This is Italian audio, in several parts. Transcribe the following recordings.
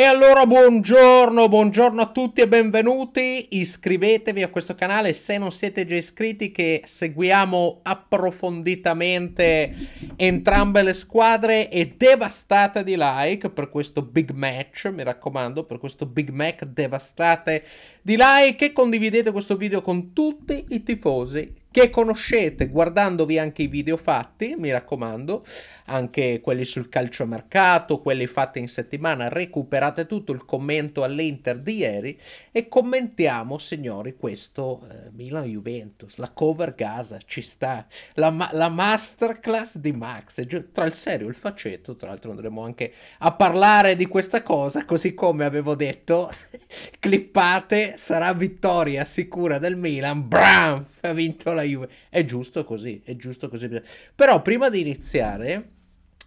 E allora buongiorno, buongiorno a tutti e benvenuti. Iscrivetevi a questo canale se non siete già iscritti che seguiamo approfonditamente entrambe le squadre e devastate di like per questo big match, mi raccomando, per questo big match devastate di like e condividete questo video con tutti i tifosi che conoscete guardandovi anche i video fatti, mi raccomando, anche quelli sul calciomercato, quelli fatti in settimana, recuperate tutto il commento all'Inter di ieri e commentiamo, signori, questo eh, Milan-Juventus, la cover Gaza, ci sta, la, ma- la masterclass di Max, tra il serio e il faceto, tra l'altro andremo anche a parlare di questa cosa, così come avevo detto, clippate, sarà vittoria sicura del Milan, bram, ha vinto la Juve, è giusto così, è giusto così. Però prima di iniziare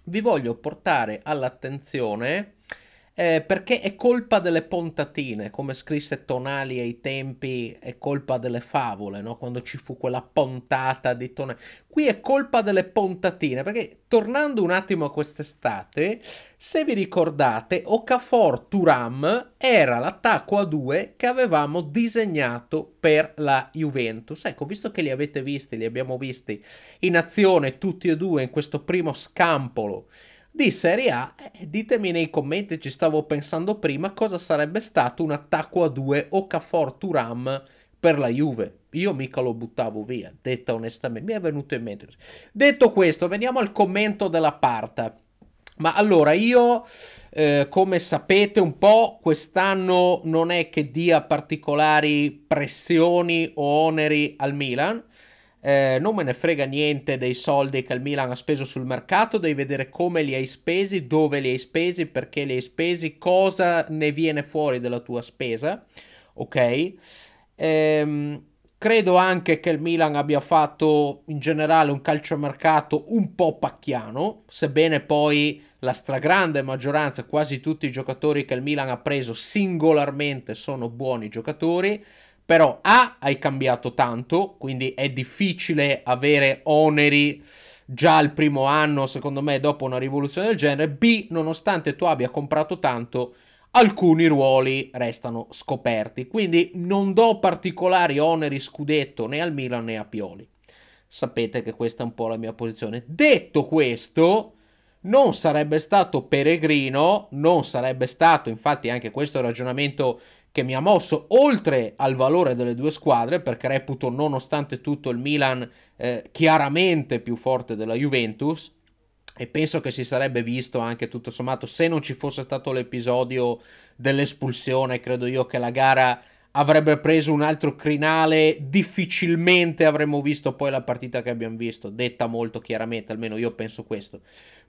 vi voglio portare all'attenzione eh, perché è colpa delle pontatine, come scrisse Tonali ai tempi, è colpa delle favole, no? quando ci fu quella pontata di Tonali. Qui è colpa delle pontatine, perché tornando un attimo a quest'estate, se vi ricordate, Okafor Turam era l'attacco a due che avevamo disegnato per la Juventus. Ecco, visto che li avete visti, li abbiamo visti in azione tutti e due in questo primo scampolo di Serie A, eh, ditemi nei commenti, ci stavo pensando prima, cosa sarebbe stato un attacco a due Okafor-Turam per la Juve. Io mica lo buttavo via, detta onestamente, mi è venuto in mente. Detto questo, veniamo al commento della parta. Ma allora, io, eh, come sapete un po', quest'anno non è che dia particolari pressioni o oneri al Milan, eh, non me ne frega niente dei soldi che il Milan ha speso sul mercato, devi vedere come li hai spesi, dove li hai spesi, perché li hai spesi, cosa ne viene fuori della tua spesa, ok? Ehm, credo anche che il Milan abbia fatto in generale un calciomercato un po' pacchiano, sebbene poi la stragrande maggioranza, quasi tutti i giocatori che il Milan ha preso singolarmente sono buoni giocatori, però A, hai cambiato tanto, quindi è difficile avere oneri già al primo anno, secondo me, dopo una rivoluzione del genere. B, nonostante tu abbia comprato tanto, alcuni ruoli restano scoperti. Quindi non do particolari oneri scudetto né al Milan né a Pioli. Sapete che questa è un po' la mia posizione. Detto questo, non sarebbe stato peregrino, non sarebbe stato, infatti anche questo ragionamento che mi ha mosso oltre al valore delle due squadre, perché reputo nonostante tutto il Milan eh, chiaramente più forte della Juventus e penso che si sarebbe visto anche tutto sommato se non ci fosse stato l'episodio dell'espulsione, credo io che la gara avrebbe preso un altro crinale, difficilmente avremmo visto poi la partita che abbiamo visto, detta molto chiaramente, almeno io penso questo.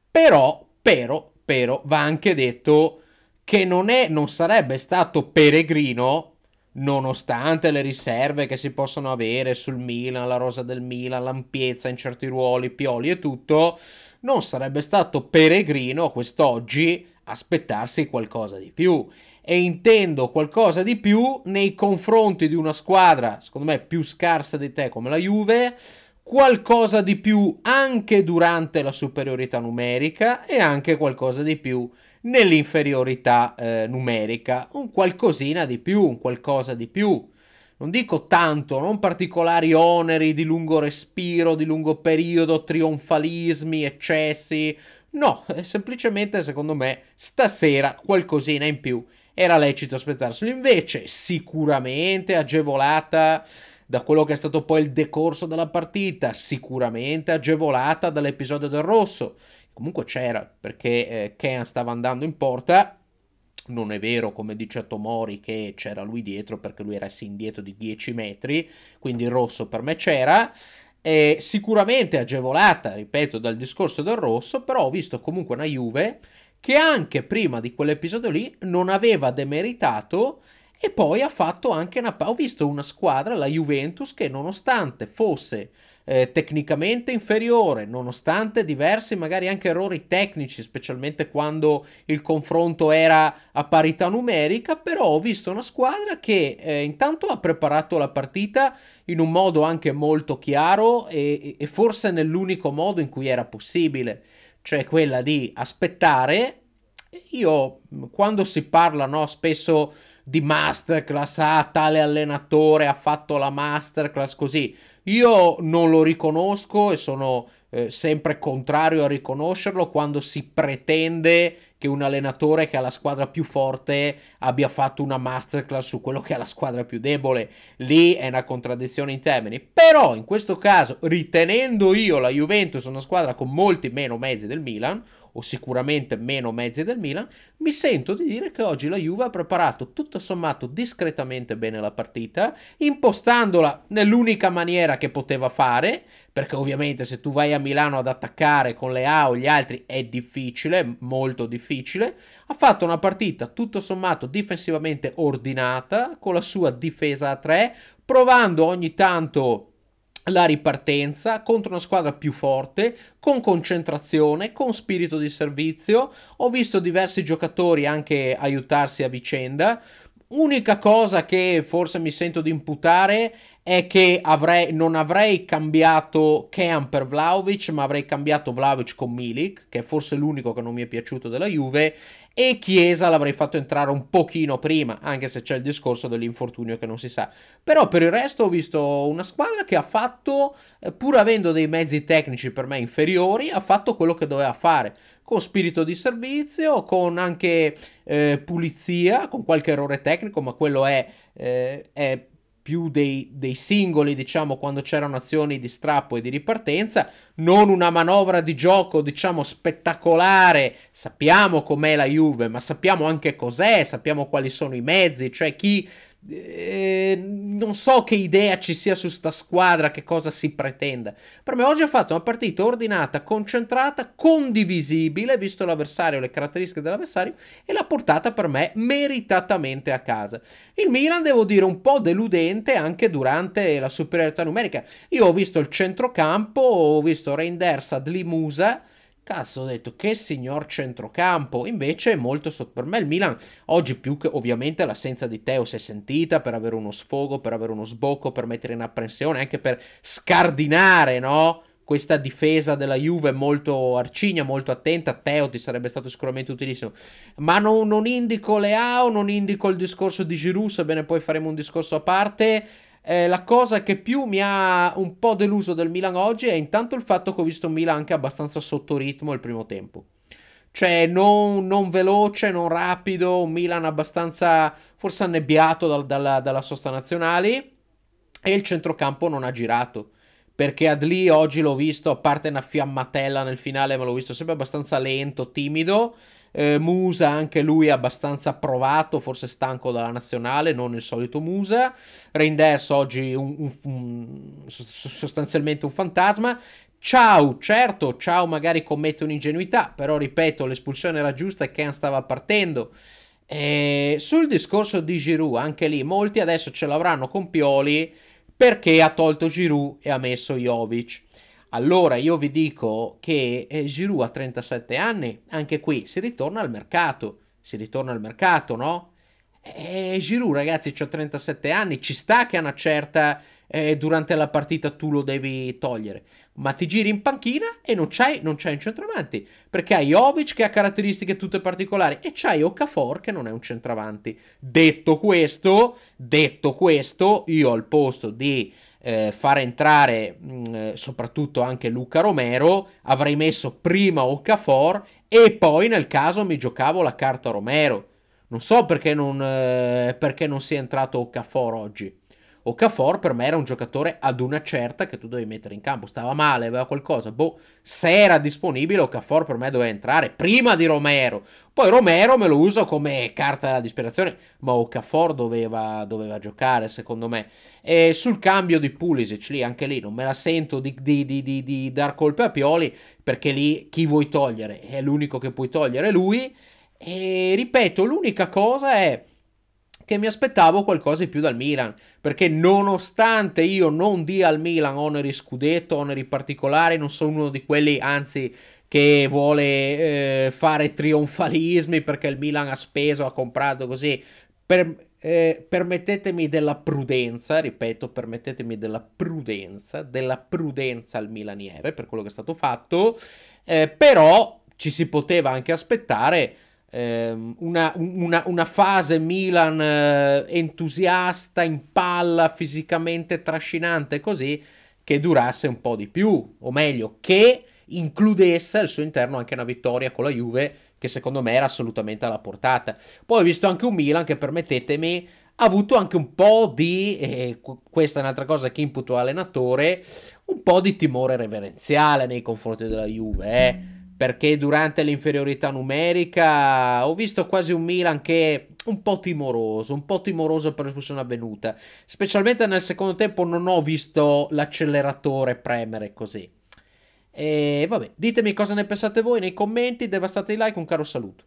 Però, però, però va anche detto che non, è, non sarebbe stato peregrino nonostante le riserve che si possono avere sul Milan, la rosa del Milan, l'ampiezza in certi ruoli, Pioli e tutto, non sarebbe stato peregrino quest'oggi aspettarsi qualcosa di più. E intendo qualcosa di più nei confronti di una squadra, secondo me, più scarsa di te come la Juve, qualcosa di più anche durante la superiorità numerica e anche qualcosa di più nell'inferiorità eh, numerica, un qualcosina di più, un qualcosa di più. Non dico tanto, non particolari oneri di lungo respiro, di lungo periodo, trionfalismi, eccessi. No, semplicemente secondo me stasera qualcosina in più era lecito aspettarselo. Invece sicuramente agevolata da quello che è stato poi il decorso della partita, sicuramente agevolata dall'episodio del rosso comunque c'era perché eh, Ken stava andando in porta. Non è vero, come dice Tomori, che c'era lui dietro perché lui era sì indietro di 10 metri, quindi il rosso per me c'era. È sicuramente agevolata, ripeto, dal discorso del rosso, però ho visto comunque una Juve che anche prima di quell'episodio lì non aveva demeritato e poi ha fatto anche una... Ho visto una squadra, la Juventus, che nonostante fosse eh, tecnicamente inferiore, nonostante diversi magari anche errori tecnici, specialmente quando il confronto era a parità numerica, però ho visto una squadra che eh, intanto ha preparato la partita in un modo anche molto chiaro e, e forse nell'unico modo in cui era possibile, cioè quella di aspettare. Io quando si parla no, spesso di masterclass, ah tale allenatore ha fatto la masterclass così. Io non lo riconosco e sono eh, sempre contrario a riconoscerlo quando si pretende che un allenatore che ha la squadra più forte abbia fatto una masterclass su quello che ha la squadra più debole. Lì è una contraddizione in termini. Però in questo caso, ritenendo io la Juventus una squadra con molti meno mezzi del Milan, o sicuramente meno mezzi del Milan, mi sento di dire che oggi la Juve ha preparato tutto sommato discretamente bene la partita, impostandola nell'unica maniera che poteva fare, perché ovviamente se tu vai a Milano ad attaccare con le A o gli altri è difficile, molto difficile, ha fatto una partita tutto sommato difensivamente ordinata, con la sua difesa a 3, provando ogni tanto la ripartenza contro una squadra più forte, con concentrazione, con spirito di servizio. Ho visto diversi giocatori anche aiutarsi a vicenda. Unica cosa che forse mi sento di imputare è che avrei, non avrei cambiato Kean per Vlaovic, ma avrei cambiato Vlaovic con Milik, che è forse l'unico che non mi è piaciuto della Juve, e Chiesa l'avrei fatto entrare un pochino prima, anche se c'è il discorso dell'infortunio che non si sa. Però per il resto ho visto una squadra che ha fatto, eh, pur avendo dei mezzi tecnici per me inferiori, ha fatto quello che doveva fare con spirito di servizio, con anche eh, pulizia, con qualche errore tecnico, ma quello è, eh, è più dei, dei, singoli, diciamo, quando c'erano azioni di strappo e di ripartenza, non una manovra di gioco, diciamo, spettacolare. Sappiamo com'è la Juve, ma sappiamo anche cos'è, sappiamo quali sono i mezzi, cioè chi eh, non so che idea ci sia su sta squadra, che cosa si pretenda. Per me oggi ha fatto una partita ordinata, concentrata, condivisibile, visto l'avversario, le caratteristiche dell'avversario, e l'ha portata per me meritatamente a casa. Il Milan, devo dire, un po' deludente anche durante la superiorità numerica. Io ho visto il centrocampo, ho visto Reinders, Adli Musa, Cazzo, ho detto che signor centrocampo. Invece, molto sotto per me il Milan oggi più che ovviamente l'assenza di Teo si è sentita per avere uno sfogo, per avere uno sbocco, per mettere in apprensione, anche per scardinare, no? Questa difesa della Juve molto arcigna, molto attenta. Teo ti sarebbe stato sicuramente utilissimo. Ma no, non indico Leao, non indico il discorso di Giroud, sebbene poi faremo un discorso a parte. Eh, la cosa che più mi ha un po' deluso del Milan oggi è intanto il fatto che ho visto un Milan anche abbastanza sotto ritmo il primo tempo. Cioè, non, non veloce, non rapido, un Milan abbastanza forse annebbiato dal, dalla, dalla sosta nazionale. E il centrocampo non ha girato perché Adli oggi l'ho visto, a parte una fiammatella nel finale, ma l'ho visto sempre abbastanza lento, timido. Eh, Musa, anche lui abbastanza provato, forse stanco dalla nazionale, non il solito Musa. Reinders oggi un, un, un, sostanzialmente un fantasma. Ciao, certo, ciao magari commette un'ingenuità, però ripeto, l'espulsione era giusta e Ken stava partendo. E eh, sul discorso di Giroud, anche lì, molti adesso ce l'avranno con Pioli perché ha tolto Giroud e ha messo Jovic. Allora io vi dico che eh, Giroud ha 37 anni, anche qui si ritorna al mercato, si ritorna al mercato, no? E eh, Giroud ragazzi ha 37 anni, ci sta che a una certa eh, durante la partita tu lo devi togliere, ma ti giri in panchina e non c'hai, non c'hai un centravanti, perché hai Jovic che ha caratteristiche tutte particolari e c'hai Okafor che non è un centravanti. Detto questo, detto questo, io al posto di eh, far entrare mh, mm, eh, soprattutto anche Luca Romero, avrei messo prima Okafor e poi nel caso mi giocavo la carta Romero. Non so perché non, eh, perché non sia entrato Okafor oggi. Okafor per me era un giocatore ad una certa che tu dovevi mettere in campo. Stava male, aveva qualcosa. Boh, se era disponibile, Okafor per me doveva entrare prima di Romero. Poi Romero me lo uso come carta della disperazione, ma Okafor doveva, doveva giocare, secondo me. E sul cambio di Pulisic, lì, anche lì, non me la sento di, di, di, di dar colpe a Pioli, perché lì chi vuoi togliere? È l'unico che puoi togliere, lui. E ripeto, l'unica cosa è che mi aspettavo qualcosa di più dal Milan, perché nonostante io non dia al Milan oneri scudetto, oneri particolari, non sono uno di quelli, anzi che vuole eh, fare trionfalismi perché il Milan ha speso, ha comprato così. Per, eh, permettetemi della prudenza, ripeto, permettetemi della prudenza, della prudenza al Milaniere per quello che è stato fatto, eh, però ci si poteva anche aspettare Ehm, una, una, una, fase Milan eh, entusiasta, in palla, fisicamente trascinante, così, che durasse un po' di più, o meglio, che includesse al suo interno anche una vittoria con la Juve, che secondo me era assolutamente alla portata. Poi ho visto anche un Milan che, permettetemi, ha avuto anche un po' di, eh, questa è un'altra cosa che imputo all'allenatore, un po' di timore reverenziale nei confronti della Juve, eh perché durante l'inferiorità numerica ho visto quasi un Milan che è un po' timoroso, un po' timoroso per l'esplosione avvenuta, specialmente nel secondo tempo non ho visto l'acceleratore premere così. E vabbè, ditemi cosa ne pensate voi nei commenti, devastate i like, un caro saluto.